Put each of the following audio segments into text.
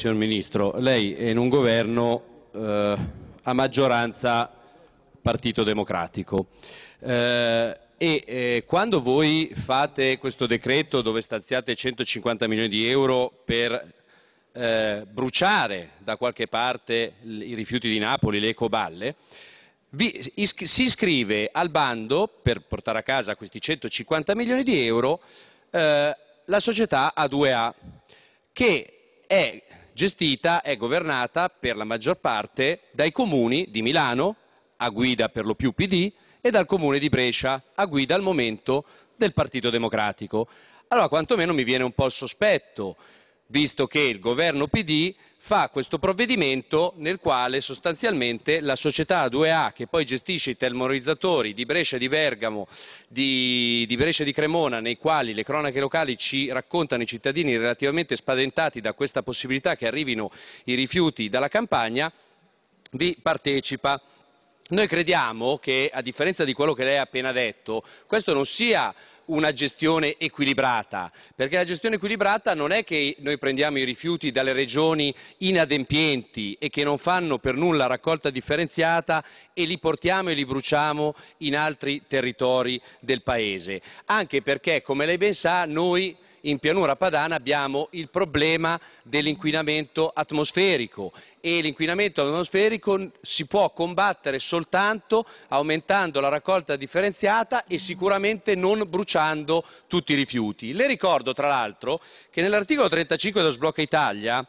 Signor Ministro, lei è in un governo eh, a maggioranza Partito Democratico eh, e eh, quando voi fate questo decreto dove stanziate 150 milioni di euro per eh, bruciare da qualche parte i rifiuti di Napoli, le ecoballe, vi, is si iscrive al bando per portare a casa questi 150 milioni di euro eh, la società A2A che è gestita e governata per la maggior parte dai comuni di Milano, a guida per lo più PD, e dal comune di Brescia, a guida al momento del Partito Democratico. Allora, quantomeno mi viene un po' il sospetto visto che il governo PD fa questo provvedimento nel quale sostanzialmente la società 2A che poi gestisce i termorizzatori di Brescia e di Bergamo, di, di Brescia e di Cremona, nei quali le cronache locali ci raccontano i cittadini relativamente spaventati da questa possibilità che arrivino i rifiuti dalla campagna, vi partecipa. Noi crediamo che, a differenza di quello che lei ha appena detto, questo non sia una gestione equilibrata, perché la gestione equilibrata non è che noi prendiamo i rifiuti dalle regioni inadempienti e che non fanno per nulla raccolta differenziata e li portiamo e li bruciamo in altri territori del Paese, anche perché, come lei ben sa, noi in pianura padana abbiamo il problema dell'inquinamento atmosferico e l'inquinamento atmosferico si può combattere soltanto aumentando la raccolta differenziata e sicuramente non bruciando tutti i rifiuti. Le ricordo tra l'altro che nell'articolo 35 dello sblocca Italia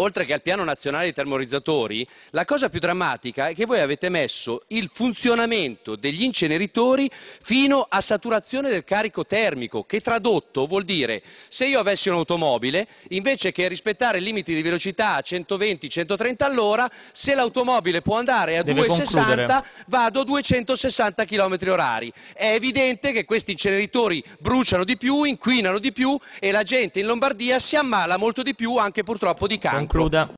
oltre che al piano nazionale dei termorizzatori, la cosa più drammatica è che voi avete messo il funzionamento degli inceneritori fino a saturazione del carico termico, che tradotto vuol dire se io avessi un'automobile, invece che rispettare i limiti di velocità a 120-130 all'ora, se l'automobile può andare a 260 vado a 260 km orari. È evidente che questi inceneritori bruciano di più, inquinano di più e la gente in Lombardia si ammala molto di più anche purtroppo di cancro. concluda